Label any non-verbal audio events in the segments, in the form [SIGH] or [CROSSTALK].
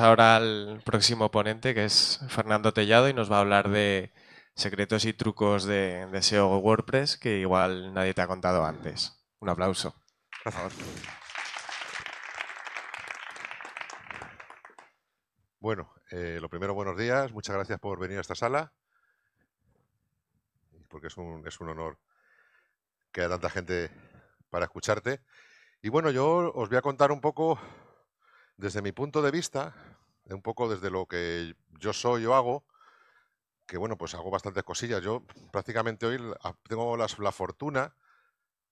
ahora al próximo ponente, que es Fernando Tellado, y nos va a hablar de secretos y trucos de, SEO WordPress que igual nadie te ha contado antes. Un aplauso. Por Bueno, eh, lo primero, buenos días. Muchas gracias por venir a esta sala, porque es un, es un honor que haya tanta gente para escucharte. Y bueno, yo os voy a contar un poco desde mi punto de vista, un poco desde lo que yo soy o hago, que bueno, pues hago bastantes cosillas. Yo prácticamente hoy tengo la, fortuna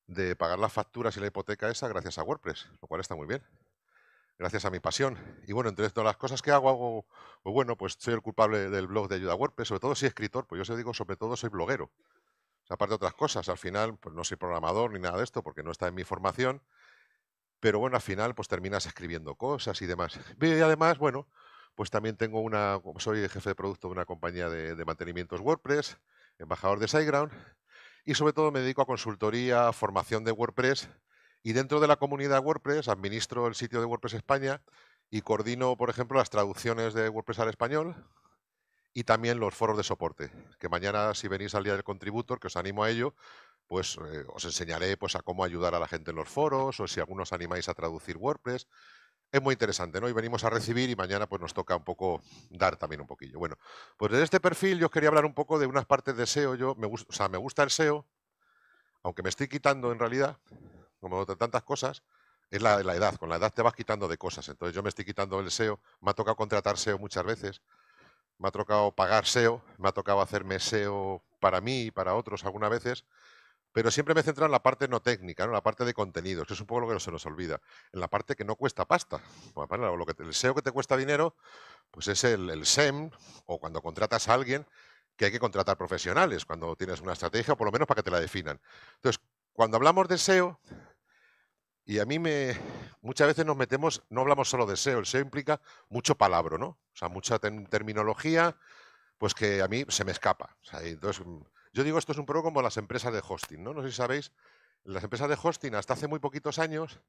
de pagar las facturas y la hipoteca esa gracias a WordPress, lo cual está muy bien. Gracias a mi pasión. Y bueno, entre todas las cosas que hago, hago, pues bueno, pues soy el culpable del blog de ayuda a WordPress, sobre todo si escritor, pues yo se digo, sobre todo soy bloguero. aparte de otras cosas, al final pues no soy programador ni nada de esto porque no está en mi formación, pero bueno, al final pues terminas escribiendo cosas y demás. Y además, bueno, pues también tengo una, soy jefe de producto de una compañía de, mantenimientos WordPress, embajador de SiteGround, y sobre todo me dedico a consultoría, formación de WordPress, y dentro de la comunidad WordPress administro el sitio de WordPress España y coordino, por ejemplo, las traducciones de WordPress al español y también los foros de soporte, que mañana si venís al Día del Contributor, que os animo a ello, pues eh, os enseñaré pues, a cómo ayudar a la gente en los foros o si algunos animáis a traducir WordPress. Es muy interesante, ¿no? Y venimos a recibir y mañana pues nos toca un poco dar también un poquillo. Bueno, pues desde este perfil yo os quería hablar un poco de unas partes de SEO. Yo me gusta, o sea, me gusta el SEO, aunque me estoy quitando en realidad, como de tantas cosas, es la, la edad. Con la edad te vas quitando de cosas. Entonces yo me estoy quitando el SEO. Me ha tocado contratar SEO muchas veces. Me ha tocado pagar SEO. Me ha tocado hacerme SEO para mí y para otros algunas veces. Pero siempre me he centrado en la parte no técnica, en la parte de contenidos, que es un poco lo que se nos olvida. En la parte que no cuesta pasta. lo que, el SEO que te cuesta dinero, pues es el, SEM, o cuando contratas a alguien, que hay que contratar profesionales cuando tienes una estrategia, o por lo menos para que te la definan. Entonces, cuando hablamos de SEO, y a mí me muchas veces nos metemos, no hablamos solo de SEO, el SEO implica mucho palabra, ¿no? O sea, mucha terminología, pues que a mí se me escapa. hay dos... Yo digo, esto es un poco como las empresas de hosting, ¿no? No sé si sabéis, las empresas de hosting hasta hace muy poquitos años,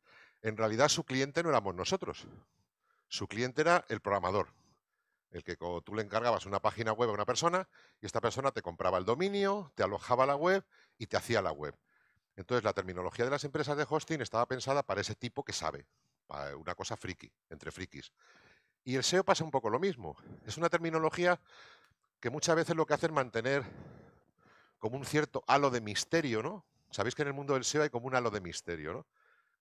en realidad su cliente no éramos nosotros. Su cliente era el programador, el que tú le encargabas una página web a una persona y esta persona te compraba el dominio, te alojaba la web y te hacía la web. Entonces la terminología de las empresas de hosting estaba pensada para ese tipo que sabe, para una cosa friki, entre frikis. Y el SEO pasa un poco lo mismo. Es una terminología que muchas veces lo que hace es mantener como un cierto halo de misterio, ¿no? Sabéis que en el mundo del SEO hay como un halo de misterio, ¿no?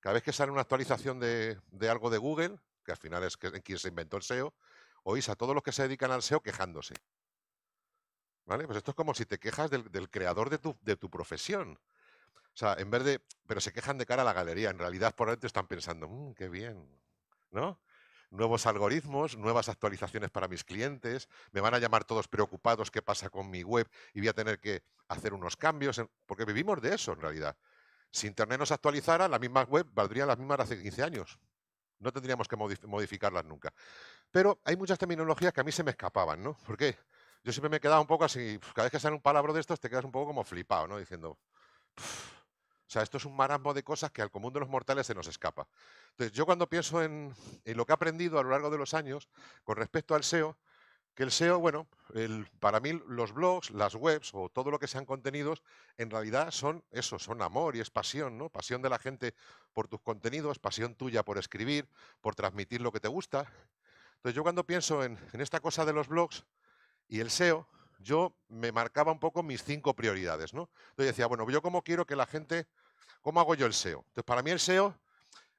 Cada vez que sale una actualización de, algo de Google, que al final es quien se inventó el SEO, oís a todos los que se dedican al SEO quejándose. ¿Vale? Pues esto es como si te quejas del, creador de tu, de tu, profesión. O sea, en vez de. Pero se quejan de cara a la galería. En realidad, por dentro están pensando, mmm, qué bien. ¿No? nuevos algoritmos, nuevas actualizaciones para mis clientes, me van a llamar todos preocupados qué pasa con mi web y voy a tener que hacer unos cambios, porque vivimos de eso en realidad. Si Internet nos actualizara, la misma web valdría las mismas hace 15 años. No tendríamos que modificarlas nunca. Pero hay muchas terminologías que a mí se me escapaban, ¿no? Porque yo siempre me quedaba un poco así, cada vez que sale un palabra de estos te quedas un poco como flipado, ¿no? Diciendo, sea, esto es un marasmo de cosas que al común de los mortales se nos escapa. Entonces, yo cuando pienso en, lo que he aprendido a lo largo de los años con respecto al SEO, que el SEO, bueno, el, para mí los blogs, las webs o todo lo que sean contenidos, en realidad son eso, son amor y es pasión, ¿no? Pasión de la gente por tus contenidos, pasión tuya por escribir, por transmitir lo que te gusta. Entonces yo cuando pienso en, esta cosa de los blogs y el SEO, yo me marcaba un poco mis cinco prioridades, ¿no? Entonces decía, bueno, yo cómo quiero que la gente ¿Cómo hago yo el SEO? Entonces, para mí el SEO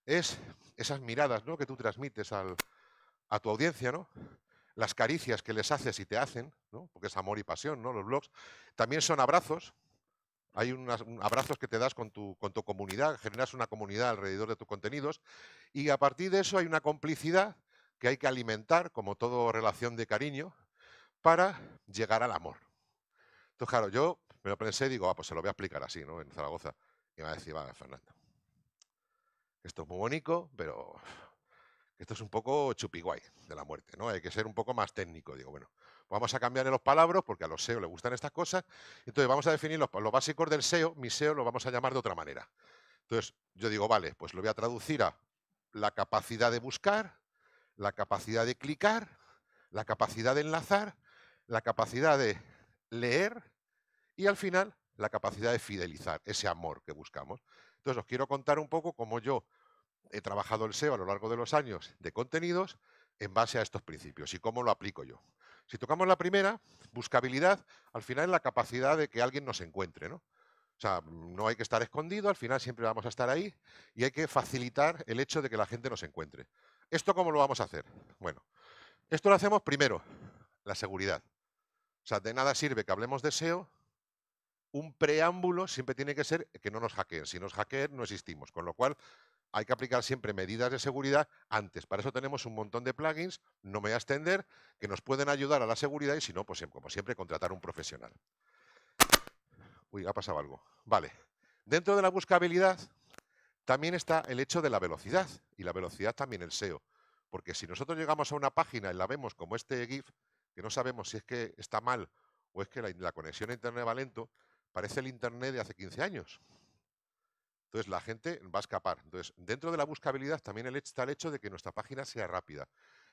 es esas miradas que tú transmites a tu audiencia, ¿no? las caricias que les haces y te hacen, porque es amor y pasión, ¿no? los blogs. También son abrazos. Hay unos abrazos que te das con tu, con tu comunidad, generas una comunidad alrededor de tus contenidos y a partir de eso hay una complicidad que hay que alimentar, como todo relación de cariño, para llegar al amor. Entonces, claro, yo me lo pensé y digo, ah, pues se lo voy a explicar así, ¿no? En Zaragoza. Y va a decir, vale, Fernando, esto es muy bonito, pero esto es un poco chupiguay de la muerte, ¿no? Hay que ser un poco más técnico. Digo, bueno, vamos a cambiar los palabras porque a los SEO le gustan estas cosas. Entonces vamos a definir los, los, básicos del SEO. Mi SEO lo vamos a llamar de otra manera. Entonces yo digo, vale, pues lo voy a traducir a la capacidad de buscar, la capacidad de clicar, la capacidad de enlazar, la capacidad de leer y al final la capacidad de fidelizar ese amor que buscamos. Entonces os quiero contar un poco cómo yo he trabajado el SEO a lo largo de los años de contenidos en base a estos principios y cómo lo aplico yo. Si tocamos la primera, buscabilidad, al final es la capacidad de que alguien nos encuentre, ¿no? O sea, no hay que estar escondido, al final siempre vamos a estar ahí y hay que facilitar el hecho de que la gente nos encuentre. ¿Esto cómo lo vamos a hacer? Bueno, esto lo hacemos primero, la seguridad. O sea, de nada sirve que hablemos de SEO un preámbulo siempre tiene que ser que no nos hackeen. Si nos hackeen, no existimos. Con lo cual, hay que aplicar siempre medidas de seguridad antes. Para eso tenemos un montón de plugins, no me voy a extender, que nos pueden ayudar a la seguridad y si no, pues como siempre, contratar un profesional. Uy, ha pasado algo. Vale. Dentro de la buscabilidad también está el hecho de la velocidad y la velocidad también el SEO. Porque si nosotros llegamos a una página y la vemos como este GIF, que no sabemos si es que está mal o es que la, la conexión a Internet va lento, parece el Internet de hace 15 años. Entonces la gente va a escapar. Entonces, dentro de la buscabilidad también está el hecho de que nuestra página sea rápida.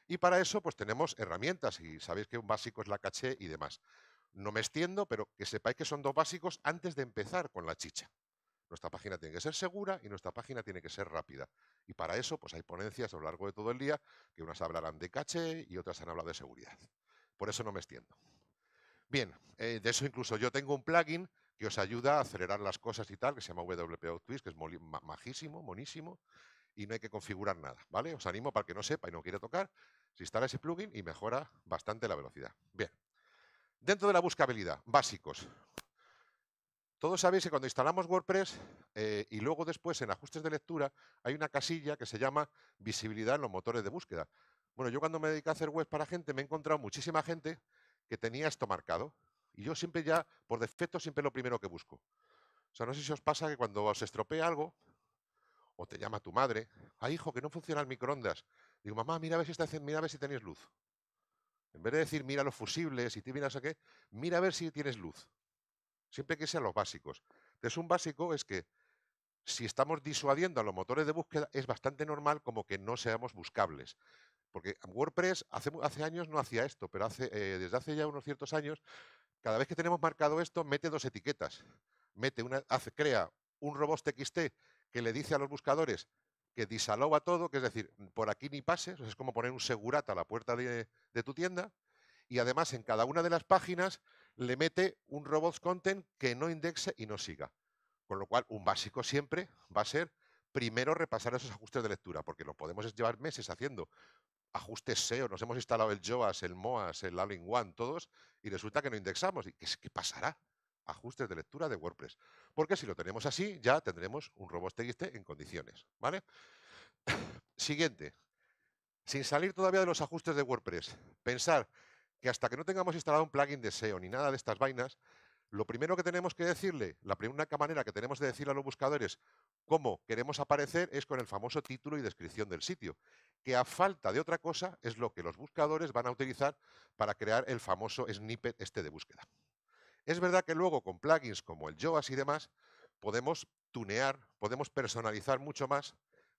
Y para eso, pues tenemos herramientas, y sabéis que un básico es la caché y demás. No me extiendo, pero que sepáis que son dos básicos antes de empezar con la chicha. Nuestra página tiene que ser segura y nuestra página tiene que ser rápida. Y para eso, pues hay ponencias a lo largo de todo el día que unas hablarán de caché y otras han hablado de seguridad. Por eso no me extiendo. Bien, eh, de eso incluso yo tengo un plugin que os ayuda a acelerar las cosas y tal, que se llama WPO Twist, que es majísimo, monísimo, y no hay que configurar nada, ¿vale? Os animo para que no sepa y no quiera tocar, se instala ese plugin y mejora bastante la velocidad. Bien. Dentro de la buscabilidad, básicos. Todos sabéis que cuando instalamos WordPress eh, y luego después en ajustes de lectura hay una casilla que se llama visibilidad en los motores de búsqueda. Bueno, yo cuando me dediqué a hacer webs para gente me he encontrado muchísima gente que tenía esto marcado. Y yo siempre ya, por defecto, siempre lo primero que busco. O sea, no sé si os pasa que cuando os estropea algo, o te llama tu madre, ay ah, hijo, que no funciona el microondas. Digo, mamá, mira a ver si, está, mira a ver si tenéis luz. En vez de decir, mira los fusibles y te miras a qué, mira a ver si tienes luz. Siempre que sean los básicos. Entonces, un básico es que si estamos disuadiendo a los motores de búsqueda, es bastante normal como que no seamos buscables. Porque WordPress hace, hace años no hacía esto, pero eh, desde hace ya unos ciertos años cada vez que tenemos marcado esto, mete dos etiquetas. Mete una, crea un robot TXT que le dice a los buscadores que disaloba todo, que es decir, por aquí ni pases, es como poner un segurata a la puerta de, tu tienda, y además en cada una de las páginas le mete un robots content que no indexe y no siga. Con lo cual, un básico siempre va a ser primero repasar esos ajustes de lectura, porque lo podemos llevar meses haciendo, ajustes SEO, nos hemos instalado el Joas, el Moas, el All One, todos, y resulta que no indexamos. ¿Y qué, pasará? Ajustes de lectura de WordPress. Porque si lo tenemos así, ya tendremos un robot robots.txt en condiciones. ¿Vale? [COUGHS] Siguiente. Sin salir todavía de los ajustes de WordPress, pensar que hasta que no tengamos instalado un plugin de SEO ni nada de estas vainas, lo primero que tenemos que decirle, la primera manera que tenemos de decirle a los buscadores cómo queremos aparecer es con el famoso título y descripción del sitio, que a falta de otra cosa es lo que los buscadores van a utilizar para crear el famoso snippet este de búsqueda. Es verdad que luego con plugins como el Yoast y demás podemos tunear, podemos personalizar mucho más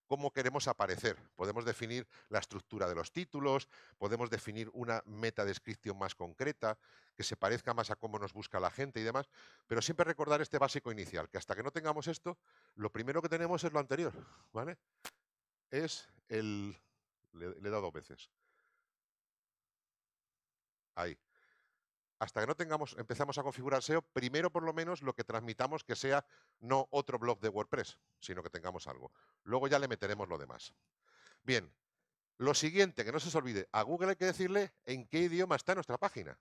cómo queremos aparecer. Podemos definir la estructura de los títulos, podemos definir una meta descripción más concreta, que se parezca más a cómo nos busca la gente y demás, pero siempre recordar este básico inicial, que hasta que no tengamos esto, lo primero que tenemos es lo anterior, ¿vale? Es el... le, le he dado dos veces. Ahí hasta que no tengamos, empezamos a configurar SEO, primero por lo menos lo que transmitamos que sea no otro blog de WordPress, sino que tengamos algo. Luego ya le meteremos lo demás. Bien, lo siguiente, que no se os olvide, a Google hay que decirle en qué idioma está nuestra página.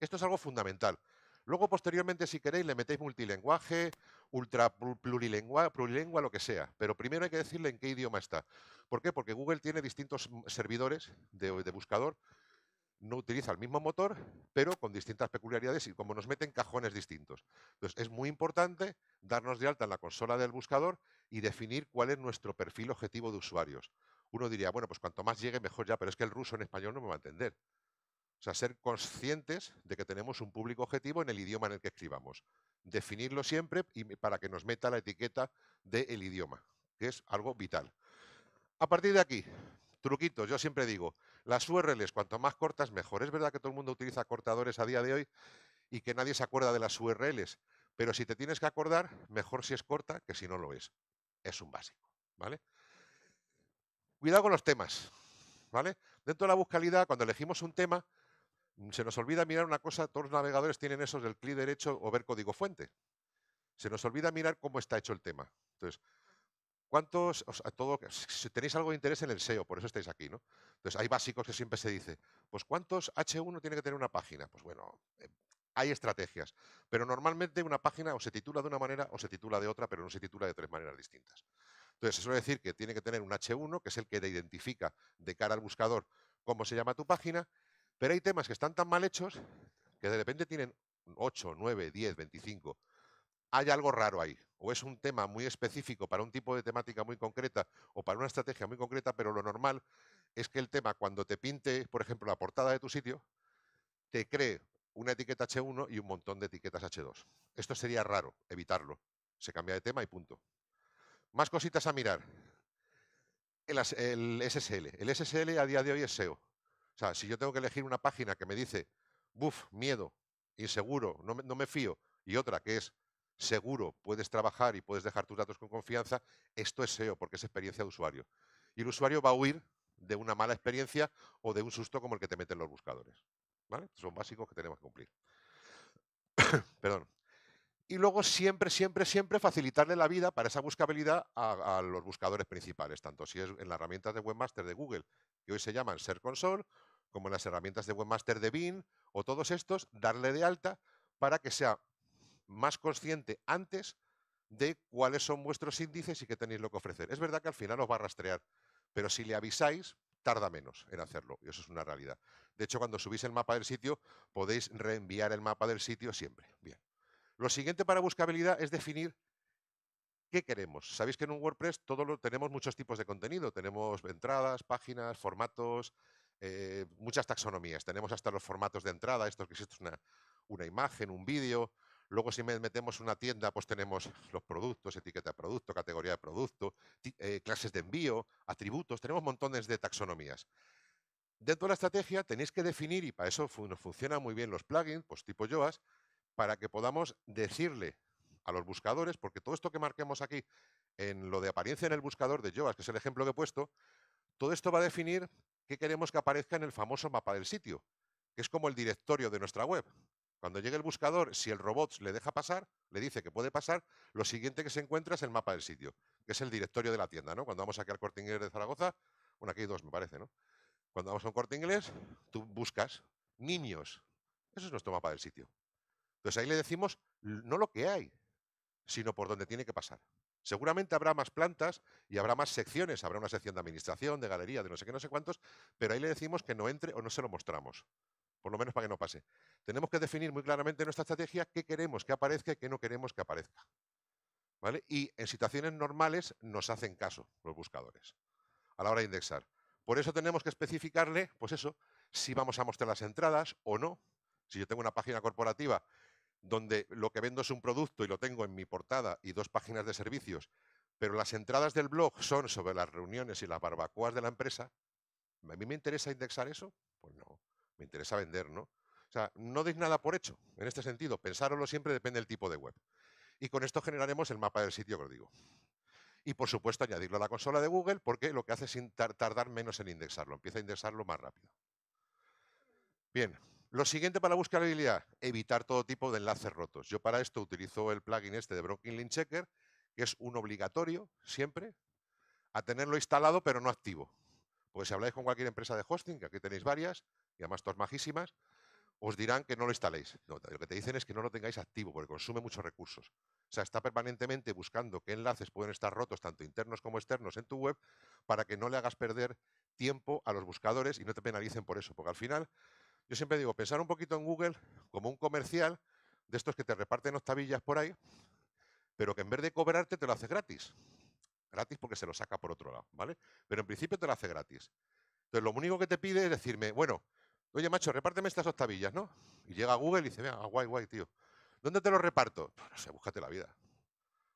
Esto es algo fundamental. Luego, posteriormente, si queréis, le metéis multilenguaje, ultra plurilengua, lo que sea. Pero primero hay que decirle en qué idioma está. ¿Por qué? Porque Google tiene distintos servidores de buscador no utiliza el mismo motor, pero con distintas peculiaridades y como nos meten cajones distintos. Entonces, es muy importante darnos de alta en la consola del buscador y definir cuál es nuestro perfil objetivo de usuarios. Uno diría, bueno, pues cuanto más llegue, mejor ya, pero es que el ruso en español no me va a entender. O sea, ser conscientes de que tenemos un público objetivo en el idioma en el que escribamos. Definirlo siempre y para que nos meta la etiqueta del idioma, que es algo vital. A partir de aquí, Truquitos, yo siempre digo, las URLs cuanto más cortas mejor. Es verdad que todo el mundo utiliza cortadores a día de hoy y que nadie se acuerda de las URLs, pero si te tienes que acordar, mejor si es corta que si no lo es. Es un básico, ¿vale? Cuidado con los temas, ¿vale? Dentro de la buscalidad, cuando elegimos un tema, mm, se nos olvida mirar una cosa, todos los navegadores tienen esos del clic derecho o ver código fuente. Se nos olvida mirar cómo está hecho el tema. Entonces, ¿Cuántos, si tenéis algo de interés en el SEO, por eso estáis aquí, ¿no? Entonces, hay básicos que siempre se dice, pues ¿cuántos H1 tiene que tener una página? Pues bueno, eh, hay estrategias, pero normalmente una página o se titula de una manera o se titula de otra, pero no se titula de tres maneras distintas. Entonces, eso decir que tiene que tener un H1, que es el que te identifica de cara al buscador cómo se llama tu página, pero hay temas que están tan mal hechos que de repente tienen 8, 9, 10, 25 hay algo raro ahí. O es un tema muy específico para un tipo de temática muy concreta o para una estrategia muy concreta, pero lo normal es que el tema, cuando te pinte, por ejemplo, la portada de tu sitio, te cree una etiqueta H1 y un montón de etiquetas H2. Esto sería raro, evitarlo. Se cambia de tema y punto. Más cositas a mirar. El, SSL. El SSL a día de hoy es SEO. O sea, si yo tengo que elegir una página que me dice, buf, miedo, inseguro, no me fío, y otra que es seguro, puedes trabajar y puedes dejar tus datos con confianza, esto es SEO, porque es experiencia de usuario. Y el usuario va a huir de una mala experiencia o de un susto como el que te meten los buscadores. Son básicos que tenemos que cumplir. [COUGHS] Perdón. Y luego siempre, siempre, siempre facilitarle la vida para esa buscabilidad a, los buscadores principales, tanto si es en las herramientas de webmaster de Google, que hoy se llaman Ser Console, como en las herramientas de webmaster de Bing o todos estos, darle de alta para que sea más consciente antes de cuáles son vuestros índices y qué tenéis lo que ofrecer. Es verdad que al final os va a rastrear, pero si le avisáis, tarda menos en hacerlo, y eso es una realidad. De hecho, cuando subís el mapa del sitio, podéis reenviar el mapa del sitio siempre. Bien. Lo siguiente para buscabilidad es definir ¿Qué queremos? Sabéis que en un WordPress todo lo, tenemos muchos tipos de contenido. Tenemos entradas, páginas, formatos, eh, muchas taxonomías. Tenemos hasta los formatos de entrada, esto que es una, una imagen, un vídeo, Luego si metemos una tienda, pues tenemos los productos, etiqueta de producto, categoría de producto, eh, clases de envío, atributos, tenemos montones de taxonomías. Dentro de la estrategia tenéis que definir, y para eso nos funcionan muy bien los plugins, pues tipo Yoas, para que podamos decirle a los buscadores, porque todo esto que marquemos aquí en lo de apariencia en el buscador de Yoas, que es el ejemplo que he puesto, todo esto va a definir qué queremos que aparezca en el famoso mapa del sitio, que es como el directorio de nuestra web. Cuando llegue el buscador, si el robot le deja pasar, le dice que puede pasar, lo siguiente que se encuentra es el mapa del sitio, que es el directorio de la tienda, ¿no? Cuando vamos aquí al Corte Inglés de Zaragoza, bueno, aquí hay dos, me parece, ¿no? Cuando vamos a un Corte Inglés, tú buscas niños. Eso es nuestro mapa del sitio. Entonces ahí le decimos no lo que hay, sino por dónde tiene que pasar. Seguramente habrá más plantas y habrá más secciones, habrá una sección de administración, de galería, de no sé qué, no sé cuántos, pero ahí le decimos que no entre o no se lo mostramos por lo menos para que no pase. Tenemos que definir muy claramente nuestra estrategia, qué queremos que aparezca y qué no queremos que aparezca. ¿Vale? Y en situaciones normales nos hacen caso los buscadores a la hora de indexar. Por eso tenemos que especificarle, pues eso, si vamos a mostrar las entradas o no. Si yo tengo una página corporativa donde lo que vendo es un producto y lo tengo en mi portada y dos páginas de servicios, pero las entradas del blog son sobre las reuniones y las barbacoas de la empresa, ¿a mí me interesa indexar eso? Pues no me interesa vender, ¿no? O sea, no deis nada por hecho en este sentido. Pensároslo siempre depende del tipo de web. Y con esto generaremos el mapa del sitio que os digo. Y por supuesto añadirlo a la consola de Google porque lo que hace es tardar menos en indexarlo. Empieza a indexarlo más rápido. Bien, lo siguiente para la habilidad. evitar todo tipo de enlaces rotos. Yo para esto utilizo el plugin este de Broken Link Checker, que es un obligatorio siempre, a tenerlo instalado pero no activo. O pues si habláis con cualquier empresa de hosting, que aquí tenéis varias, y además todas majísimas, os dirán que no lo instaléis. lo que te dicen es que no lo tengáis activo, porque consume muchos recursos. O sea, está permanentemente buscando qué enlaces pueden estar rotos, tanto internos como externos, en tu web, para que no le hagas perder tiempo a los buscadores y no te penalicen por eso. Porque al final, yo siempre digo, pensar un poquito en Google como un comercial de estos que te reparten octavillas por ahí, pero que en vez de cobrarte te lo hace gratis. Gratis porque se lo saca por otro lado, ¿vale? Pero en principio te lo hace gratis. Entonces lo único que te pide es decirme, bueno, oye macho, repárteme estas octavillas, ¿no? Y llega Google y dice, mira, guay, guay, tío. ¿Dónde te lo reparto? Pues no sé, búscate la vida.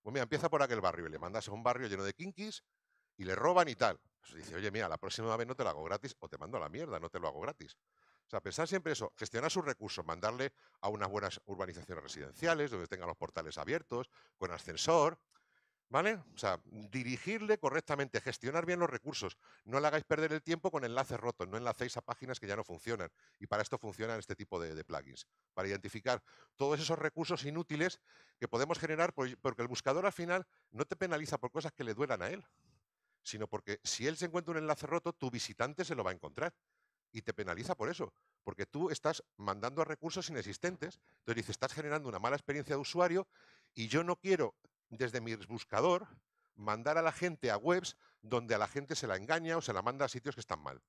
Pues mira, empieza por aquel barrio y le mandas a un barrio lleno de kinkis y le roban y tal. Pues dice, oye, mira, la próxima vez no te lo hago gratis o te mando a la mierda, no te lo hago gratis. O sea, pensar siempre eso, gestionar sus recursos, mandarle a unas buenas urbanizaciones residenciales, donde tengan los portales abiertos, con ascensor, ¿Vale? O sea, dirigirle correctamente, gestionar bien los recursos. No le hagáis perder el tiempo con enlaces rotos, no enlacéis a páginas que ya no funcionan. Y para esto funcionan este tipo de, plugins, para identificar todos esos recursos inútiles que podemos generar pues, porque el buscador al final no te penaliza por cosas que le duelan a él, sino porque si él se encuentra un enlace roto, tu visitante se lo va a encontrar y te penaliza por eso, porque tú estás mandando a recursos inexistentes. Entonces dices, estás generando una mala experiencia de usuario y yo no quiero desde mi buscador mandar a la gente a webs donde a la gente se la engaña o se la manda a sitios que están mal.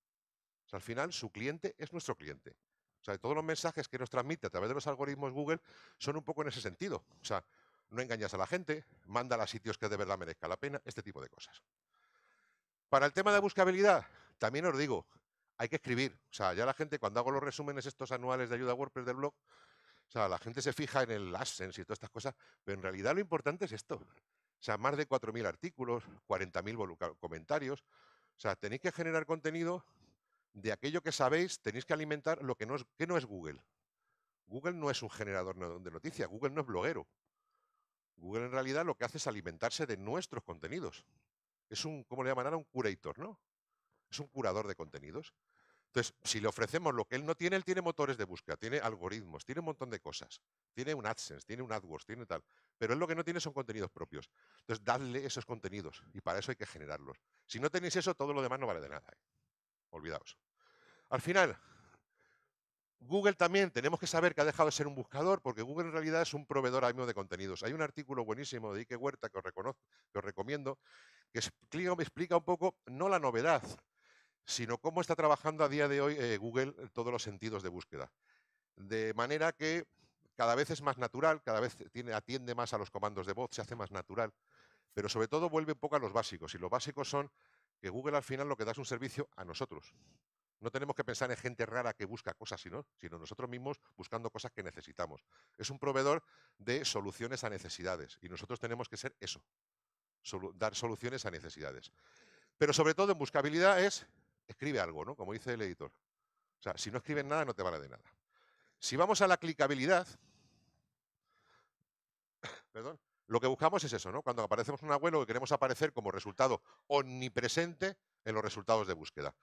al final, su cliente es nuestro cliente. O sea, todos los mensajes que nos transmite a través de los algoritmos Google son un poco en ese sentido. O sea, no engañas a la gente, mándala a sitios que de verdad merezca la pena, este tipo de cosas. Para el tema de buscabilidad, también os digo, hay que escribir. O sea, ya la gente cuando hago los resúmenes estos anuales de ayuda WordPress del blog, o sea, la gente se fija en el AdSense y todas estas cosas, pero en realidad lo importante es esto. O sea, más de 4.000 artículos, 40.000 comentarios. O sea, tenéis que generar contenido de aquello que sabéis, tenéis que alimentar lo que no es, no es Google. Google no es un generador de noticias, Google no es bloguero. Google en realidad lo que hace es alimentarse de nuestros contenidos. Es un, ¿cómo le llaman ahora? Un curator, ¿no? Es un curador de contenidos. Entonces, si le ofrecemos lo que él no tiene, él tiene motores de búsqueda, tiene algoritmos, tiene un montón de cosas. Tiene un AdSense, tiene un AdWords, tiene tal. Pero él lo que no tiene son contenidos propios. Entonces, dadle esos contenidos y para eso hay que generarlos. Si no tenéis eso, todo lo demás no vale de nada. ¿eh? Olvidaos. Al final, Google también tenemos que saber que ha dejado de ser un buscador, porque Google en realidad es un proveedor mismo de contenidos. Hay un artículo buenísimo de Ike Huerta que os, reconozco, que os recomiendo, que me explica un poco, no la novedad, sino cómo está trabajando a día de hoy eh, Google en eh, todos los sentidos de búsqueda. De manera que cada vez es más natural, cada vez atiende más a los comandos de voz, se hace más natural, pero sobre todo vuelve un poco a los básicos, y los básicos son que Google al final lo que da es un servicio a nosotros. No tenemos que pensar en gente rara que busca cosas, sino, sino nosotros mismos buscando cosas que necesitamos. Es un proveedor de soluciones a necesidades y nosotros tenemos que ser eso, dar soluciones a necesidades. Pero sobre todo en buscabilidad es escribe algo, ¿no? Como dice el editor. O sea, si no escribes nada, no te vale de nada. Si vamos a la clicabilidad, [COUGHS] lo que buscamos es eso, ¿no? Cuando aparecemos en abuelo, que queremos aparecer como resultado omnipresente en los resultados de búsqueda.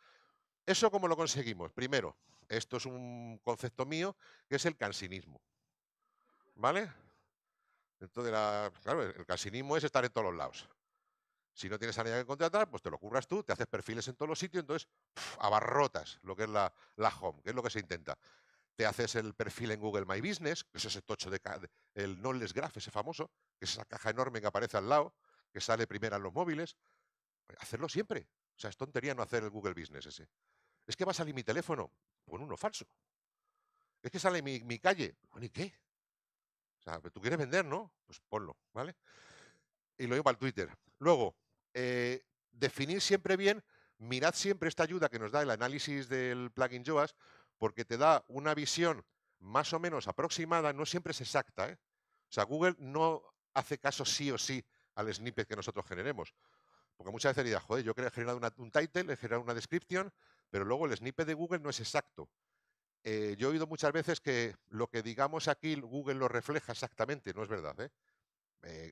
¿Eso cómo lo conseguimos? Primero, esto es un concepto mío, que es el cansinismo. ¿Vale? Entonces, claro, el cansinismo es estar en todos los lados. Si no tienes a nadie que contratar, pues te lo curras tú, te haces perfiles en todos los sitios, entonces abarrotas lo que es la, home, que es lo que se intenta. Te haces el perfil en Google My Business, que es ese tocho de el Knowledge Graph, ese famoso, que es esa caja enorme que aparece al lado, que sale primero en los móviles. Pues, hacerlo siempre. O sea, es tontería no hacer el Google Business ese. Es que va a salir mi teléfono, Pon uno falso. Es que sale mi, mi calle. Bueno, ¿y qué? O sea, tú quieres vender, ¿no? Pues ponlo, ¿vale? Y lo llevo al Twitter. Luego, eh, definir siempre bien, mirad siempre esta ayuda que nos da el análisis del plugin Joas, porque te da una visión más o menos aproximada, no siempre es exacta. ¿eh? O sea, Google no hace caso sí o sí al snippet que nosotros generemos. Porque muchas veces dirás, joder, yo he generado un title, he generado una descripción, pero luego el snippet de Google no es exacto. Eh, yo he oído muchas veces que lo que digamos aquí Google lo refleja exactamente, no es verdad,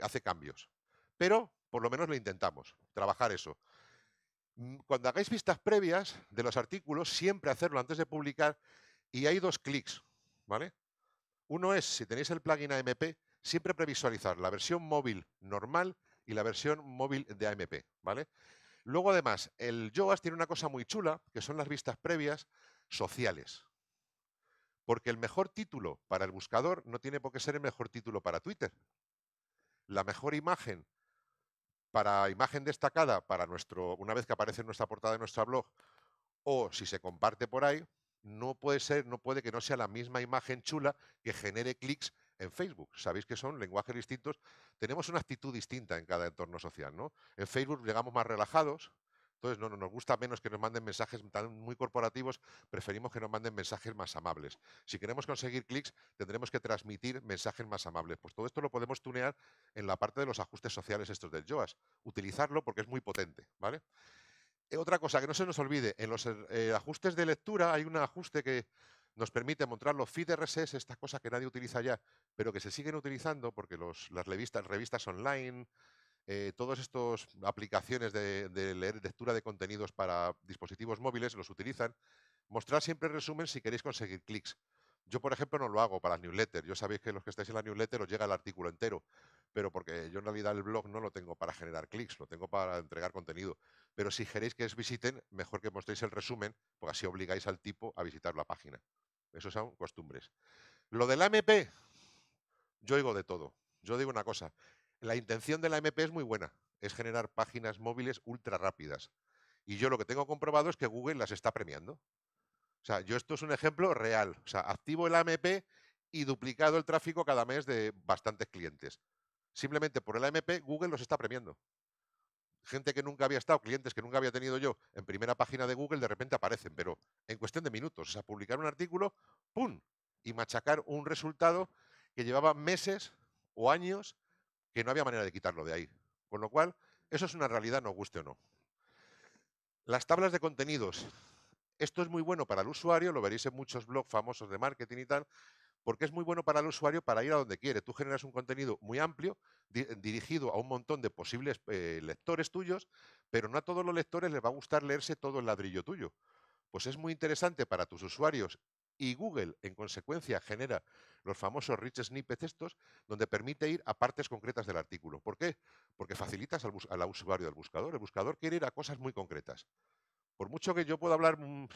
hace cambios. Pero por lo menos lo intentamos, trabajar eso. Mm, cuando hagáis vistas previas de los artículos, siempre hacerlo antes de publicar y hay dos clics, ¿vale? Uno es, si tenéis el plugin AMP, siempre previsualizar la versión móvil normal y la versión móvil de AMP, ¿vale? Luego, además, el Yoast tiene una cosa muy chula, que son las vistas previas sociales. Porque el mejor título para el buscador no tiene por qué ser el mejor título para Twitter. La mejor imagen para imagen destacada, para nuestro, una vez que aparece en nuestra portada de nuestro blog, o si se comparte por ahí, no puede ser, no puede que no sea la misma imagen chula que genere clics en Facebook. Sabéis que son lenguajes distintos. Tenemos una actitud distinta en cada entorno social, ¿no? En Facebook llegamos más relajados, entonces, no, nos gusta menos que nos manden mensajes tan muy corporativos, preferimos que nos manden mensajes más amables. Si queremos conseguir clics, tendremos que transmitir mensajes más amables. Pues todo esto lo podemos tunear en la parte de los ajustes sociales estos del Joas. Utilizarlo porque es muy potente, ¿vale? Eh, otra cosa que no se nos olvide, en los eh, ajustes de lectura hay un ajuste que nos permite mostrar los feed RSS, esta cosa que nadie utiliza ya, pero que se siguen utilizando porque las revistas, revistas online, eh, todas estas aplicaciones de, leer, lectura de contenidos para dispositivos móviles los utilizan. Mostrar siempre resumen si queréis conseguir clics. Yo, por ejemplo, no lo hago para las newsletters. Yo sabéis que los que estáis en la newsletter os llega el artículo entero, pero porque yo en realidad el blog no lo tengo para generar clics, lo tengo para entregar contenido. Pero si queréis que os visiten, mejor que mostréis el resumen, porque así obligáis al tipo a visitar la página. Eso son costumbres. Lo del AMP, yo digo de todo. Yo digo una cosa, la intención de la AMP es muy buena, es generar páginas móviles ultra rápidas. Y yo lo que tengo comprobado es que Google las está premiando. O sea, yo esto es un ejemplo real. O sea, activo el AMP y duplicado el tráfico cada mes de bastantes clientes. Simplemente por el AMP Google los está premiando. Gente que nunca había estado, clientes que nunca había tenido yo en primera página de Google, de repente aparecen, pero en cuestión de minutos. O sea, publicar un artículo, ¡pum! Y machacar un resultado que llevaba meses o años que no había manera de quitarlo de ahí. Con lo cual, eso es una realidad, no guste o no. Las tablas de contenidos. Esto es muy bueno para el usuario, lo veréis en muchos blogs famosos de marketing y tal, porque es muy bueno para el usuario para ir a donde quiere. Tú generas un contenido muy amplio, dirigido a un montón de posibles eh, lectores tuyos, pero no a todos los lectores les va a gustar leerse todo el ladrillo tuyo. Pues es muy interesante para tus usuarios y Google, en consecuencia, genera los famosos rich snippets estos, donde permite ir a partes concretas del artículo. ¿Por qué? Porque facilitas al, usuario del buscador. El buscador quiere ir a cosas muy concretas. Por mucho que yo pueda hablar mm,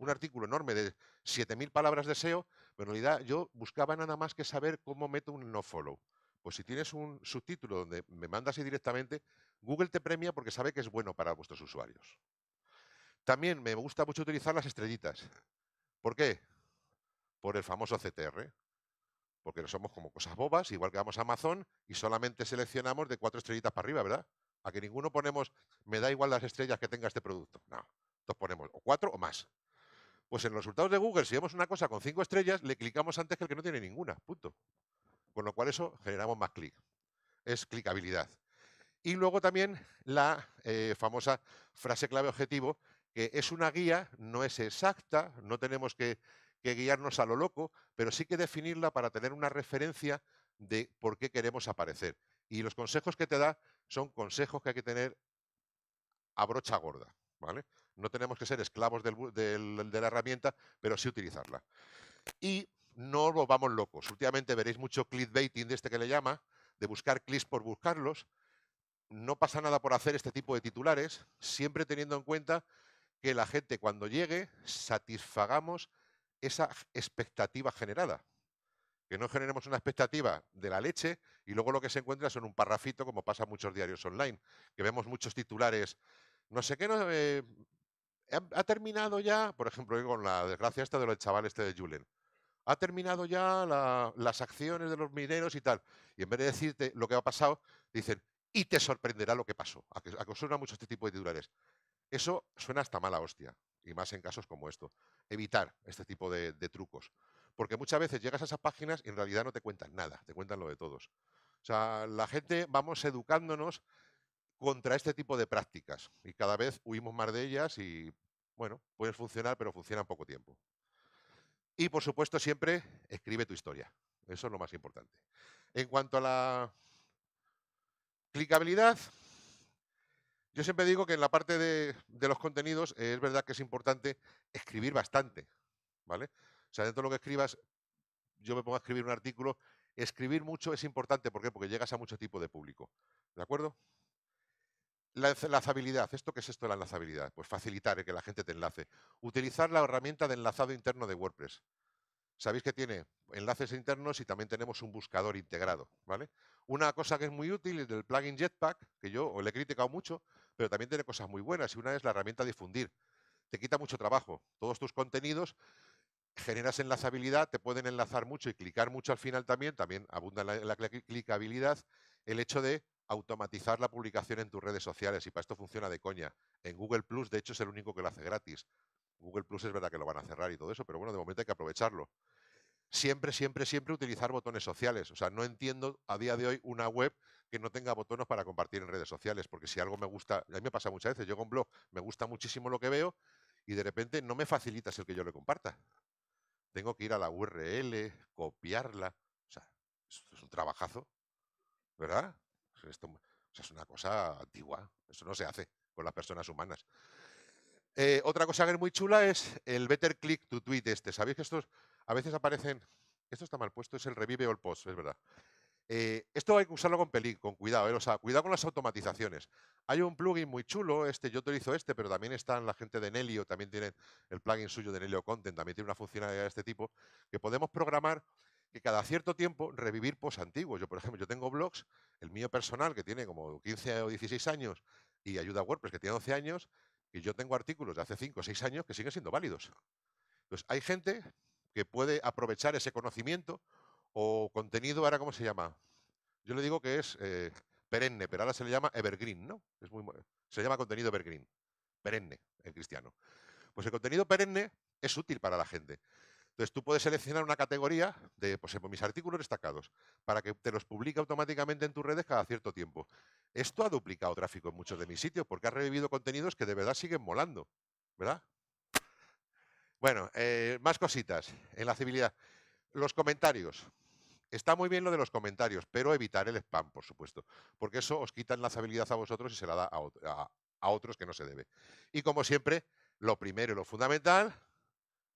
un, artículo enorme de 7.000 palabras de SEO, en realidad yo buscaba nada más que saber cómo meto un no-follow. Pues si tienes un subtítulo donde me mandas directamente, Google te premia porque sabe que es bueno para vuestros usuarios. También me gusta mucho utilizar las estrellitas. ¿Por qué? por el famoso CTR. Porque no somos como cosas bobas, igual que vamos a Amazon y solamente seleccionamos de cuatro estrellitas para arriba, ¿verdad? A que ninguno ponemos, me da igual las estrellas que tenga este producto. No, entonces ponemos o cuatro o más. Pues en los resultados de Google, si vemos una cosa con cinco estrellas, le clicamos antes que el que no tiene ninguna, punto. Con lo cual eso generamos más clic. Es clicabilidad. Y luego también la eh, famosa frase clave objetivo, que es una guía, no es exacta, no tenemos que que guiarnos a lo loco, pero sí que definirla para tener una referencia de por qué queremos aparecer. Y los consejos que te da son consejos que hay que tener a brocha gorda, ¿vale? No tenemos que ser esclavos de la herramienta, pero sí utilizarla. Y no nos vamos locos. Últimamente veréis mucho clickbaiting de este que le llama, de buscar clics por buscarlos. No pasa nada por hacer este tipo de titulares, siempre teniendo en cuenta que la gente cuando llegue satisfagamos esa expectativa generada. Que no generemos una expectativa de la leche y luego lo que se encuentra son un parrafito, como pasa en muchos diarios online, que vemos muchos titulares, no sé qué, no, eh, ha, terminado ya, por ejemplo, con la desgracia esta de los chavales este de Julen, ha terminado ya las acciones de los mineros y tal. Y en vez de decirte lo que ha pasado, dicen, y te sorprenderá lo que pasó. A que, a que suena mucho este tipo de titulares. Eso suena hasta mala hostia y más en casos como esto. Evitar este tipo de, trucos. Porque muchas veces llegas a esas páginas y en realidad no te cuentan nada, te cuentan lo de todos. O sea, la gente vamos educándonos contra este tipo de prácticas y cada vez huimos más de ellas y, bueno, pueden funcionar, pero funcionan poco tiempo. Y, por supuesto, siempre escribe tu historia. Eso es lo más importante. En cuanto a la clicabilidad, yo siempre digo que en la parte de, los contenidos eh, es verdad que es importante escribir bastante, ¿vale? O sea, dentro de lo que escribas, yo me pongo a escribir un artículo. Escribir mucho es importante, ¿por qué? Porque llegas a mucho tipo de público, ¿de acuerdo? La enlazabilidad, ¿esto qué es esto de la enlazabilidad? Pues facilitar eh, que la gente te enlace. Utilizar la herramienta de enlazado interno de WordPress. Sabéis que tiene enlaces internos y también tenemos un buscador integrado, ¿vale? Una cosa que es muy útil es el plugin Jetpack, que yo le he criticado mucho, pero también tiene cosas muy buenas y una es la herramienta difundir. Te quita mucho trabajo. Todos tus contenidos generas enlazabilidad, te pueden enlazar mucho y clicar mucho al final también, también abunda la, la clicabilidad, el hecho de automatizar la publicación en tus redes sociales y para esto funciona de coña. En Google Plus, de hecho, es el único que lo hace gratis. Google Plus es verdad que lo van a cerrar y todo eso, pero bueno, de momento hay que aprovecharlo. Siempre, siempre, siempre utilizar botones sociales. O sea, no entiendo a día de hoy una web que no tenga botones para compartir en redes sociales, porque si algo me gusta, a mí me pasa muchas veces, yo con blog me gusta muchísimo lo que veo y de repente no me facilitas el que yo le comparta. Tengo que ir a la URL, copiarla. O sea, esto es un trabajazo, ¿verdad? o sea, es una cosa antigua, eso no se hace con las personas humanas. Eh, otra cosa que es muy chula es el Better Click to Tweet este. ¿Sabéis que estos a veces aparecen... Esto está mal puesto, es el Revive o el Post, es verdad. Eh, esto hay que usarlo con pelín, con cuidado, ¿eh? o sea, cuidado con las automatizaciones. Hay un plugin muy chulo, este, yo utilizo este, pero también están la gente de Nelio, también tienen el plugin suyo de Nelio Content, también tiene una funcionalidad de este tipo, que podemos programar que cada cierto tiempo revivir posts antiguos. Yo, por ejemplo, yo tengo blogs, el mío personal, que tiene como 15 o 16 años, y ayuda a WordPress, que tiene 12 años, y yo tengo artículos de hace 5 o 6 años que siguen siendo válidos. Entonces, hay gente que puede aprovechar ese conocimiento o contenido, ahora cómo se llama. Yo le digo que es eh, perenne, pero ahora se le llama evergreen, ¿no? se llama contenido evergreen, perenne el cristiano. Pues el contenido perenne es útil para la gente. Entonces tú puedes seleccionar una categoría de pues, eh, pues, mis artículos destacados para que te los publique automáticamente en tus redes cada cierto tiempo. Esto ha duplicado tráfico en muchos de mis sitios porque ha revivido contenidos que de verdad siguen molando, ¿verdad? Bueno, eh, más cositas en la civilidad. Los comentarios. Está muy bien lo de los comentarios, pero evitar el spam, por supuesto, porque eso os quita enlazabilidad a vosotros y se la da a, otros que no se debe. Y como siempre, lo primero y lo fundamental,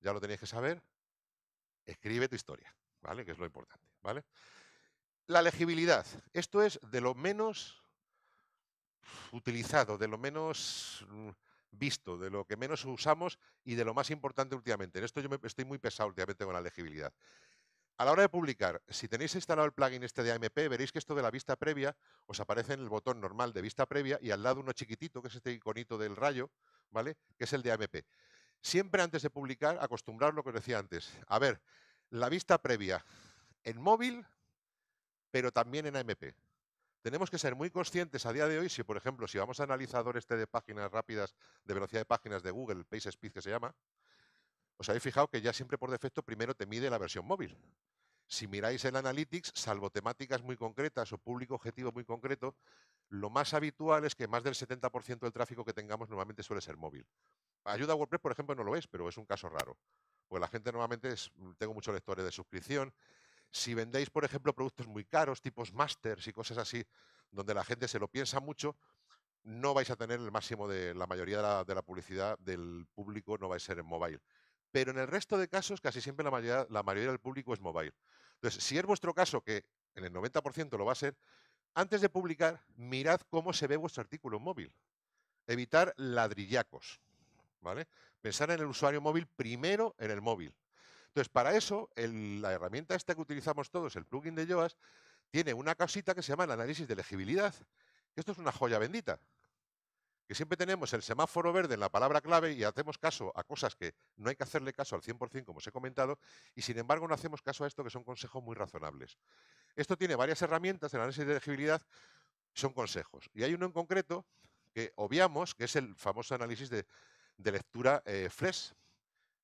ya lo tenéis que saber, escribe tu historia, ¿vale? Que es lo importante, ¿vale? La legibilidad. Esto es de lo menos utilizado, de lo menos mm, visto, de lo que menos usamos y de lo más importante últimamente. En esto yo me, estoy muy pesado últimamente con la legibilidad. A la hora de publicar, si tenéis instalado el plugin este de AMP, veréis que esto de la vista previa os aparece en el botón normal de vista previa y al lado uno chiquitito, que es este iconito del rayo, ¿vale? Que es el de AMP. Siempre antes de publicar, acostumbrar lo que os decía antes. A ver, la vista previa en móvil, pero también en AMP. Tenemos que ser muy conscientes a día de hoy, si por ejemplo, si vamos a analizador este de páginas rápidas, de velocidad de páginas de Google, el PageSpeed que se llama, os habéis fijado que ya siempre por defecto primero te mide la versión móvil. Si miráis el Analytics, salvo temáticas muy concretas o público objetivo muy concreto, lo más habitual es que más del 70% del tráfico que tengamos normalmente suele ser móvil. Ayuda a WordPress, por ejemplo, no lo es, pero es un caso raro. Pues la gente normalmente tengo muchos lectores de suscripción. Si vendéis, por ejemplo, productos muy caros, tipos masters y cosas así, donde la gente se lo piensa mucho, no vais a tener el máximo de la mayoría de la, publicidad del público, no va a ser en móvil. Pero en el resto de casos, casi siempre la mayoría, del público es mobile. Entonces, si es vuestro caso, que en el 90% lo va a ser, antes de publicar, mirad cómo se ve vuestro artículo en móvil. Evitar ladrillacos. ¿vale? Pensar en el usuario móvil primero en el móvil. Entonces, para eso, la herramienta esta que utilizamos todos, el plugin de Yoast, tiene una casita que se llama el análisis de legibilidad. Esto es una joya bendita siempre tenemos el semáforo verde en la palabra clave y hacemos caso a cosas que no hay que hacerle caso al 100%, como os he comentado, y sin embargo no hacemos caso a esto, que son consejos muy razonables. Esto tiene varias herramientas, el análisis de elegibilidad son consejos. Y hay uno en concreto que obviamos, que es el famoso análisis de, lectura eh, FRESH.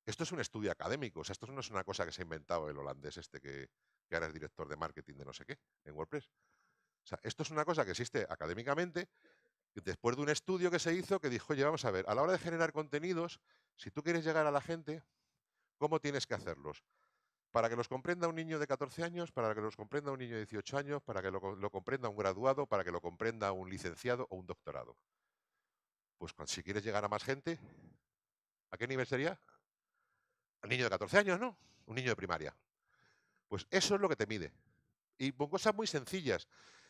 Esto es un estudio académico, o sea, esto no es una cosa que se ha inventado el holandés este que, que ahora es director de marketing de no sé qué en WordPress. O sea, esto es una cosa que existe académicamente después de un estudio que se hizo que dijo, oye, vamos a ver, a la hora de generar contenidos, si tú quieres llegar a la gente, ¿cómo tienes que hacerlos? Para que los comprenda un niño de 14 años, para que los comprenda un niño de 18 años, para que lo, comprenda un graduado, para que lo comprenda un licenciado o un doctorado. Pues si quieres llegar a más gente, ¿a qué nivel sería? Al niño de 14 años, ¿no? Un niño de primaria. Pues eso es lo que te mide. Y con cosas muy sencillas.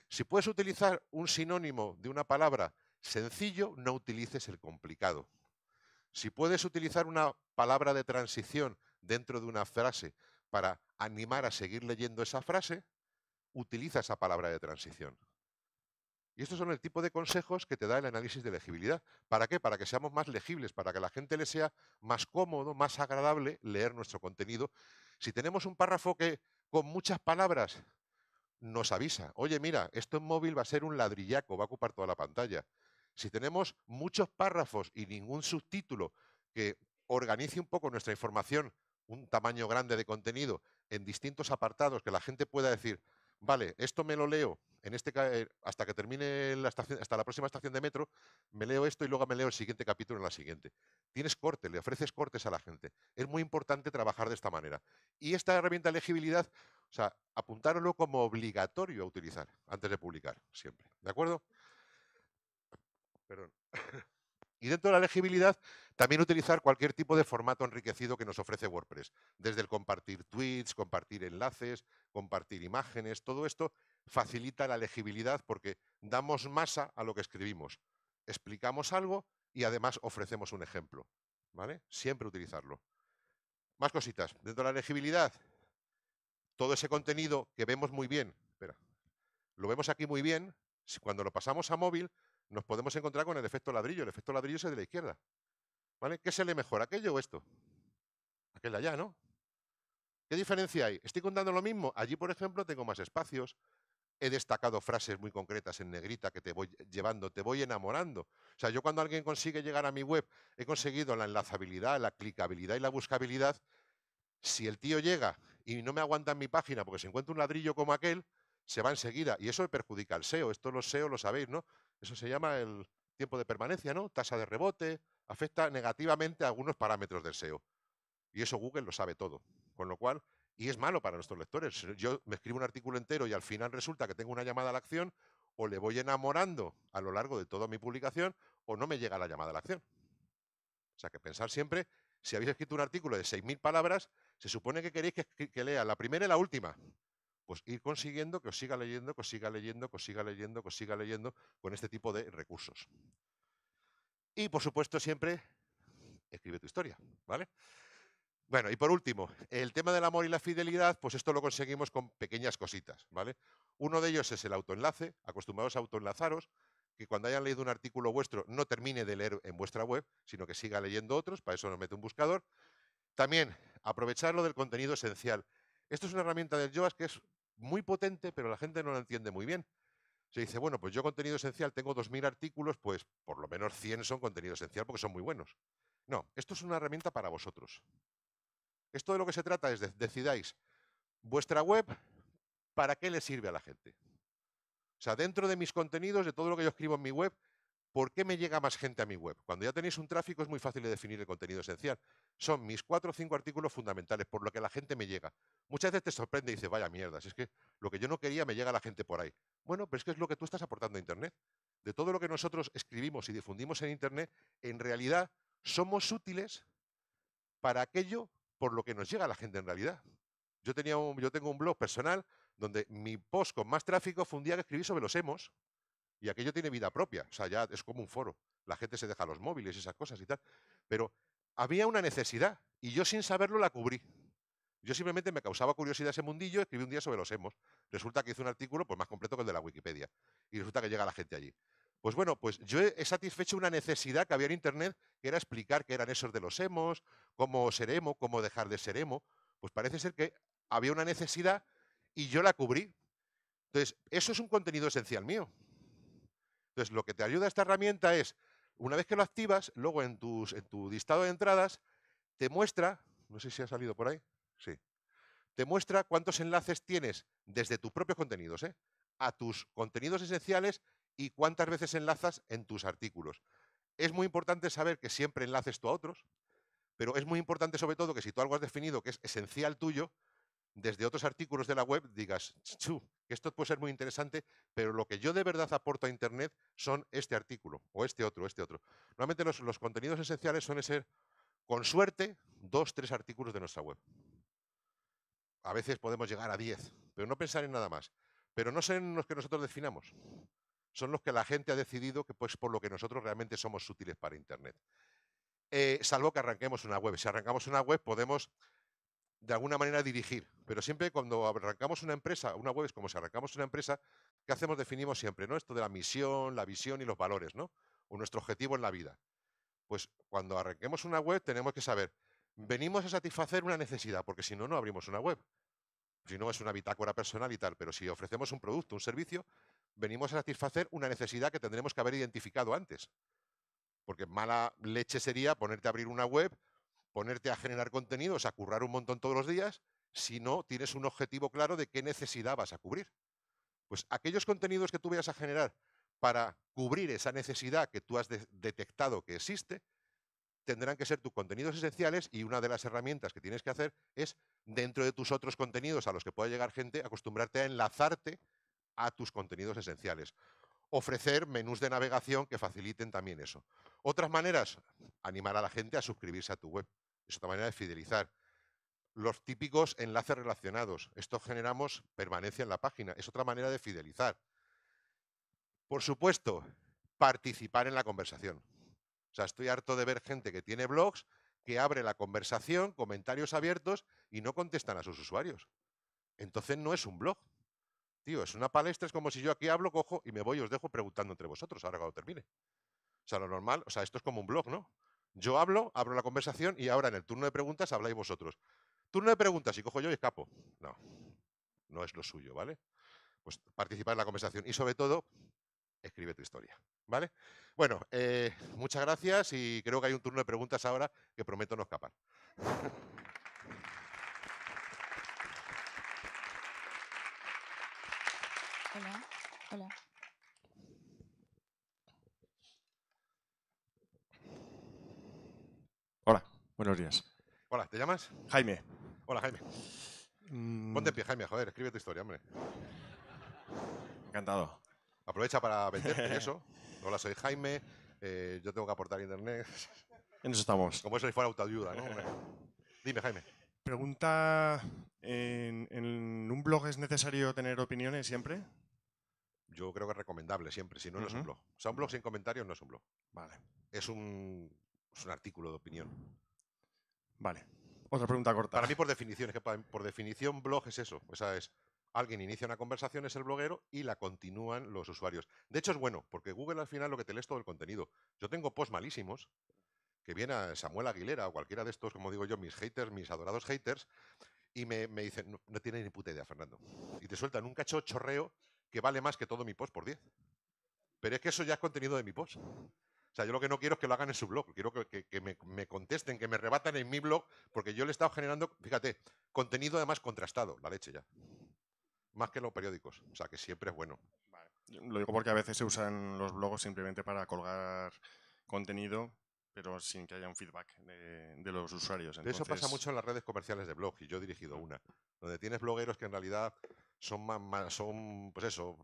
Si puedes utilizar un sinónimo de una palabra sencillo, no utilices el complicado. Si puedes utilizar una palabra de transición dentro de una frase para animar a seguir leyendo esa frase, utiliza esa palabra de transición. Y estos son el tipo de consejos que te da el análisis de legibilidad. ¿Para qué? Para que seamos más legibles, para que a la gente le sea más cómodo, más agradable leer nuestro contenido. Si tenemos un párrafo que con muchas palabras nos avisa, oye, mira, esto en móvil va a ser un ladrillaco, va a ocupar toda la pantalla. Si tenemos muchos párrafos y ningún subtítulo que organice un poco nuestra información, un tamaño grande de contenido, en distintos apartados, que la gente pueda decir, vale, esto me lo leo en este, eh, hasta que termine la estación, hasta la próxima estación de metro, me leo esto y luego me leo el siguiente capítulo en la siguiente. Tienes corte, le ofreces cortes a la gente. Es muy importante trabajar de esta manera. Y esta herramienta de legibilidad o sea, apuntároslo como obligatorio a utilizar antes de publicar, siempre. ¿De acuerdo? Perdón. [LAUGHS] Y dentro de la legibilidad, también utilizar cualquier tipo de formato enriquecido que nos ofrece WordPress, desde el compartir tweets, compartir enlaces, compartir imágenes, todo esto facilita la legibilidad porque damos masa a lo que escribimos, explicamos algo y además ofrecemos un ejemplo. ¿Vale? Siempre utilizarlo. Más cositas. Dentro de la legibilidad, todo ese contenido que vemos muy bien, espera, lo vemos aquí muy bien, cuando lo pasamos a móvil nos podemos encontrar con el efecto ladrillo. El efecto ladrillo es de la izquierda. ¿Vale? ¿Qué se le mejor, aquello o esto? Aquel de allá, ¿no? ¿Qué diferencia hay? Estoy contando lo mismo. Allí, por ejemplo, tengo más espacios. He destacado frases muy concretas en negrita que te voy llevando, te voy enamorando. O sea, yo cuando alguien consigue llegar a mi web, he conseguido la enlazabilidad, la clicabilidad y la buscabilidad. Si el tío llega y no me en mi página porque si encuentro un ladrillo como aquel, se va enseguida. Y eso perjudica al SEO. Esto los SEO lo sabéis, ¿no? Eso se llama el tiempo de permanencia, ¿no? Tasa de rebote. Afecta negativamente a algunos parámetros del SEO. Y eso Google lo sabe todo. Con lo cual, y es malo para nuestros lectores. Yo me escribo un artículo entero y al final resulta que tengo una llamada a la acción o le voy enamorando a lo largo de toda mi publicación o no me llega la llamada a la acción. O sea que pensar siempre, si habéis escrito un artículo de 6.000 palabras, se supone que queréis que, lea la primera y la última. Pues ir consiguiendo que os siga leyendo, que os siga leyendo, que os siga leyendo, que os siga leyendo con este tipo de recursos. Y por supuesto siempre escribe tu historia, ¿vale? Bueno, y por último, el tema del amor y la fidelidad, pues esto lo conseguimos con pequeñas cositas, ¿vale? Uno de ellos es el autoenlace, acostumbrados a autoenlazaros, que cuando hayan leído un artículo vuestro no termine de leer en vuestra web, sino que siga leyendo otros, para eso nos mete un buscador. También aprovechar lo del contenido esencial. Esto es una herramienta del Yoast que es muy potente, pero la gente no la entiende muy bien. Se dice, bueno, pues yo contenido esencial tengo 2.000 artículos, pues por lo menos 100 son contenido esencial porque son muy buenos. No, esto es una herramienta para vosotros. Esto de lo que se trata es de decidáis vuestra web, ¿para qué le sirve a la gente? O sea, dentro de mis contenidos, de todo lo que yo escribo en mi web, ¿Por qué me llega más gente a mi web? Cuando ya tenéis un tráfico es muy fácil de definir el contenido esencial. Son mis cuatro o cinco artículos fundamentales por lo que la gente me llega. Muchas veces te sorprende y dices, vaya mierda, si es que lo que yo no quería me llega la gente por ahí. Bueno, pero es que es lo que tú estás aportando a Internet. De todo lo que nosotros escribimos y difundimos en Internet, en realidad somos útiles para aquello por lo que nos llega a la gente en realidad. Yo, tenía yo tengo un blog personal donde mi post con más tráfico fue un día que escribí sobre los hemos y aquello tiene vida propia, o sea, ya es como un foro. La gente se deja los móviles y esas cosas y tal. Pero había una necesidad y yo sin saberlo la cubrí. Yo simplemente me causaba curiosidad ese mundillo, escribí un día sobre los hemos. Resulta que hice un artículo pues, más completo que el de la Wikipedia. Y resulta que llega la gente allí. Pues bueno, pues yo he satisfecho una necesidad que había en Internet, que era explicar qué eran esos de los hemos, cómo ser emo, cómo dejar de ser emo. Pues parece ser que había una necesidad y yo la cubrí. Entonces, eso es un contenido esencial mío. Entonces, lo que te ayuda esta herramienta es, una vez que lo activas, luego en, tu listado de entradas, te muestra, no sé si ha salido por ahí, sí, te muestra cuántos enlaces tienes desde tus propios contenidos, ¿eh? a tus contenidos esenciales y cuántas veces enlazas en tus artículos. Es muy importante saber que siempre enlaces tú a otros, pero es muy importante sobre todo que si tú algo has definido que es esencial tuyo, desde otros artículos de la web digas, chu, que esto puede ser muy interesante, pero lo que yo de verdad aporto a Internet son este artículo, o este otro, o este otro. Normalmente los, contenidos esenciales suelen ser, con suerte, dos, tres artículos de nuestra web. A veces podemos llegar a diez, pero no pensar en nada más. Pero no son los que nosotros definamos. Son los que la gente ha decidido que, pues, por lo que nosotros realmente somos útiles para Internet. Eh, salvo que arranquemos una web. Si arrancamos una web, podemos de alguna manera dirigir. Pero siempre cuando arrancamos una empresa, una web es como si arrancamos una empresa, ¿qué hacemos? Definimos siempre, ¿no? Esto de la misión, la visión y los valores, ¿no? O nuestro objetivo en la vida. Pues cuando arranquemos una web tenemos que saber, venimos a satisfacer una necesidad, porque si no, no abrimos una web. Si no, es una bitácora personal y tal, pero si ofrecemos un producto, un servicio, venimos a satisfacer una necesidad que tendremos que haber identificado antes. Porque mala leche sería ponerte a abrir una web ponerte a generar contenidos, a currar un montón todos los días, si no tienes un objetivo claro de qué necesidad vas a cubrir. Pues aquellos contenidos que tú vayas a generar para cubrir esa necesidad que tú has detectado que existe, tendrán que ser tus contenidos esenciales y una de las herramientas que tienes que hacer es, dentro de tus otros contenidos a los que pueda llegar gente, acostumbrarte a enlazarte a tus contenidos esenciales ofrecer menús de navegación que faciliten también eso. Otras maneras, animar a la gente a suscribirse a tu web. Es otra manera de fidelizar. Los típicos enlaces relacionados. Esto generamos permanencia en la página. Es otra manera de fidelizar. Por supuesto, participar en la conversación. O sea, estoy harto de ver gente que tiene blogs, que abre la conversación, comentarios abiertos y no contestan a sus usuarios. Entonces no es un blog, Tío, es una palestra, es como si yo aquí hablo, cojo y me voy y os dejo preguntando entre vosotros ahora cuando termine. O sea, lo normal, o sea, esto es como un blog, ¿no? Yo hablo, abro la conversación y ahora en el turno de preguntas habláis vosotros. Turno de preguntas y cojo yo y escapo. No, no es lo suyo, ¿vale? Pues participar en la conversación y sobre todo, escribe tu historia, ¿vale? Bueno, eh, muchas gracias y creo que hay un turno de preguntas ahora que prometo no escapar. [LAUGHS] Hola, hola. Hola, buenos días. Hola, ¿te llamas? Jaime. Hola, Jaime. Mm. Ponte pie, Jaime, joder, escribe tu historia, hombre. Encantado. Aprovecha para venderte [LAUGHS] eso. Hola, soy Jaime. Eh, yo tengo que aportar internet. En estamos. Como eso si fuera autoayuda, ¿no? Dime, Jaime. Pregunta, eh, ¿en, un blog es necesario tener opiniones siempre? yo creo que es recomendable siempre, si no, no es un blog. O sea, un blog sin comentarios no es un blog. Vale. Es un, artículo de opinión. Vale. Otra pregunta corta. Para mí, por definición, es que por definición blog es eso. O sea, es alguien inicia una conversación, es el bloguero, y la continúan los usuarios. De hecho, es bueno, porque Google al final lo que te es todo el contenido. Yo tengo posts malísimos, que viene a Samuel Aguilera o cualquiera de estos, como digo yo, mis haters, mis adorados haters, y me, dicen, no, tienes ni puta idea, Fernando. Y te sueltan un cacho chorreo que vale más que todo mi post por 10. Pero es que eso ya es contenido de mi post. O sea, yo lo que no quiero es que lo hagan en su blog. Quiero que, me, contesten, que me rebatan en mi blog, porque yo le he estado generando, fíjate, contenido además contrastado, la leche ya. Más que los periódicos. O sea, que siempre es bueno. Lo digo porque a veces se usan los blogs simplemente para colgar contenido pero sin que haya un feedback de, los usuarios. Eso pasa mucho en las redes comerciales de blog, y yo he dirigido mm. una, donde tienes blogueros que en realidad son, más, son pues eso,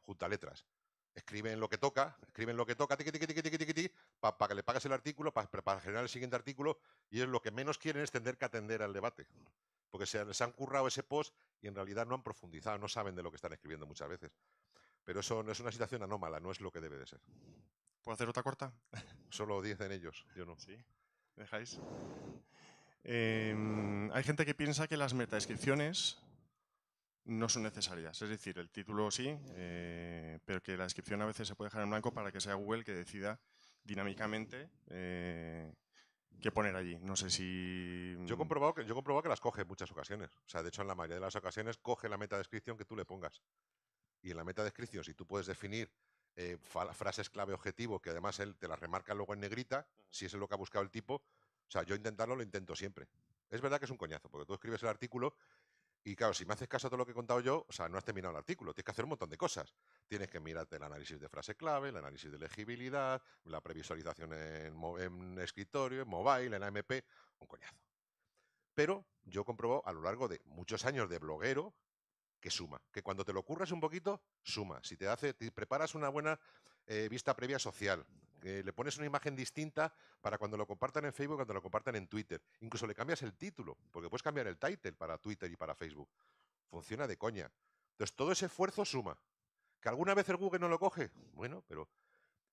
junta letras. Escriben lo que toca, escriben lo que toca, tiqui, para que le pagues el artículo, para generar el siguiente artículo, y es lo que menos quieren es tener que atender al debate. Porque se, les han currado ese post y en realidad no han profundizado, no saben de lo que están escribiendo muchas veces. Pero eso no es una situación anómala, no es lo que debe de ser. ¿Puedo hacer otra corta? [LAUGHS] Solo 10 en ellos, yo no. Sí, dejáis. Em, hay gente que piensa que las metadescripciones no son necesarias. Es decir, el título sí, eh, pero que la descripción a veces se puede dejar en blanco para que sea Google que decida dinámicamente eh, qué poner allí. No sé si... Mm, yo he, comprobado que, yo he que las coge muchas ocasiones. O sea, de hecho, en la mayoría de las ocasiones coge la metadescripción que tú le pongas. Y en la metadescripción, si tú puedes definir eh, frases clave objetivo, que además él te las remarca luego en negrita, si es lo que ha buscado el tipo. O sea, yo intentarlo lo intento siempre. Es verdad que es un coñazo, porque tú escribes el artículo y claro, si me haces caso a todo lo que he contado yo, o sea, no has terminado el artículo, tienes que hacer un montón de cosas. Tienes que mirarte el análisis de frase clave, el análisis de legibilidad, la previsualización en, escritorio, en mobile, en AMP, un coñazo. Pero yo comprobó a lo largo de muchos años de bloguero que suma. Que cuando te lo ocurras un poquito, suma. Si te hace, preparas una buena eh, vista previa social, le pones una imagen distinta para cuando lo compartan en Facebook, cuando lo compartan en Twitter. Incluso le cambias el título, porque puedes cambiar el title para Twitter y para Facebook. Funciona de coña. Entonces todo ese esfuerzo suma. ¿Que alguna vez el Google no lo coge? Bueno, pero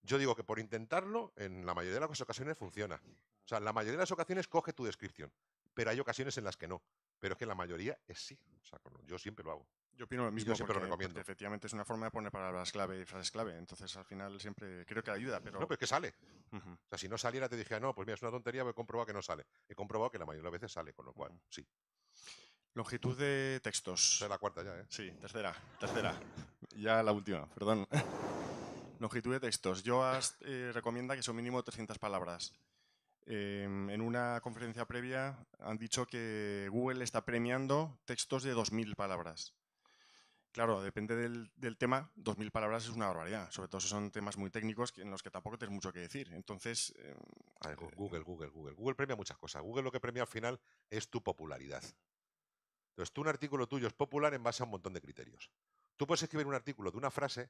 yo digo que por intentarlo, en la mayoría de las ocasiones funciona. O sea, en la mayoría de las ocasiones coge tu descripción, pero hay ocasiones en las que no. Pero es que la mayoría es sí. O sea, yo siempre lo hago. Yo opino lo mismo, pero recomiendo. efectivamente es una forma de poner palabras clave y frases clave, entonces al final siempre creo que ayuda, pero... No, pero es que sale. O sea, si no saliera te dije no, pues mira, es una tontería, voy he comprobado que no sale. He comprobado que la mayoría de las veces sale, con lo cual, sí. Longitud de textos. Es la cuarta ya, ¿eh? Sí, tercera, tercera. ya la última, perdón. Longitud de textos. Yo eh, recomienda que son mínimo 300 palabras. Em, en una conferencia previa han dicho que Google está premiando textos de 2.000 palabras. Claro, depende del, tema, dos 2.000 palabras es una barbaridad, sobre todo si son temas muy técnicos en los que tampoco tienes mucho que decir. Entonces... Eh, eh, Google, Google, Google. Google premia muchas cosas. Google lo que premia al final es tu popularidad. Entonces, tú un artículo tuyo es popular en base a un montón de criterios. Tú puedes escribir un artículo de una frase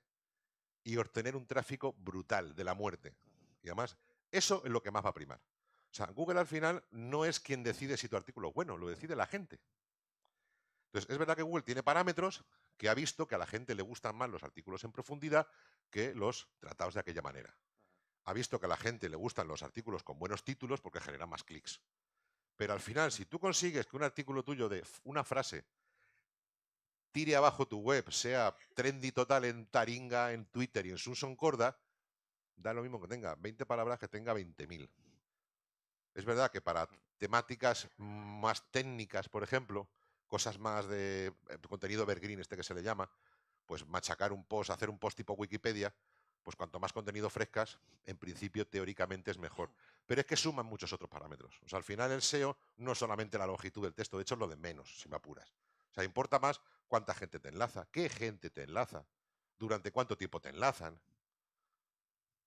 y obtener un tráfico brutal de la muerte. Y además, eso es lo que más va a primar. O sea, Google al final no es quien decide si tu artículo es bueno, lo decide la gente. Entonces, es verdad que Google tiene parámetros que ha visto que a la gente le gustan más los artículos en profundidad que los tratados de aquella manera. Ha visto que a la gente le gustan los artículos con buenos títulos porque generan más clics. Pero al final, si tú consigues que un artículo tuyo de una frase tire abajo tu web, sea trendy total en Taringa, en Twitter y en Susan Corda, da lo mismo que tenga 20 palabras que tenga 20.000. Es verdad que para mm. temáticas más técnicas, por ejemplo, cosas más de eh, contenido evergreen, este que se le llama, pues machacar un post, hacer un post tipo Wikipedia, pues cuanto más contenido frescas, en principio teóricamente es mejor. Pero es que suman muchos otros parámetros. O sea, al final el SEO no es solamente la longitud del texto, de hecho es lo de menos, si me apuras. O sea, importa más cuánta gente te enlaza, qué gente te enlaza, durante cuánto tiempo te enlazan.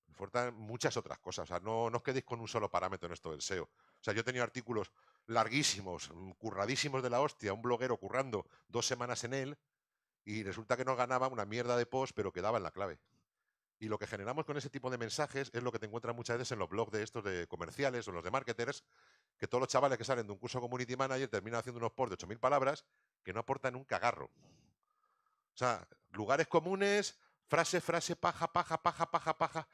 Importan muchas otras cosas. O sea, no, no os quedéis con un solo parámetro en esto del SEO. O sea, yo he tenido artículos larguísimos, mm, curradísimos de la hostia, un bloguero currando dos semanas en él y resulta que no ganaba una mierda de post, pero quedaba en la clave. Y lo que generamos con ese tipo de mensajes es lo que te encuentras muchas veces en los blogs de estos de comerciales o los de marketers, que todos los chavales que salen de un curso Community Manager terminan haciendo unos posts de 8.000 palabras que no aportan un cagarro. O sea, lugares comunes, frase, frase, paja, paja, paja, paja, paja,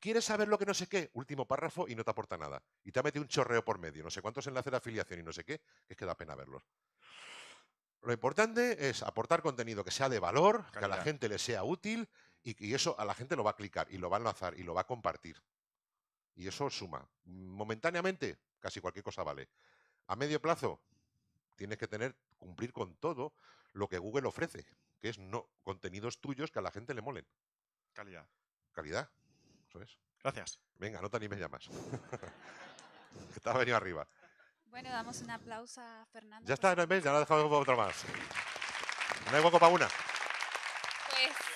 ¿Quieres saber lo que no sé qué? Último párrafo y no te aporta nada. Y te ha metido un chorreo por medio, no sé cuántos enlaces de afiliación y no sé qué, que es que da pena verlos. Lo importante es aportar contenido que sea de valor, que a la gente le sea útil y, que eso a la gente lo va a clicar y lo va a enlazar y lo va a compartir. Y eso suma. Momentáneamente, casi cualquier cosa vale. A medio plazo, tienes que tener, cumplir con todo lo que Google ofrece, que es no, contenidos tuyos que a la gente le molen. Calidad. Calidad. ¿sabes? Gracias. Venga, no te animes ya más. [LAUGHS] que te venido arriba. Bueno, damos un aplauso a Fernando. Ya está, no ves, ya lo dejado otro más. No hay hueco para una. Pues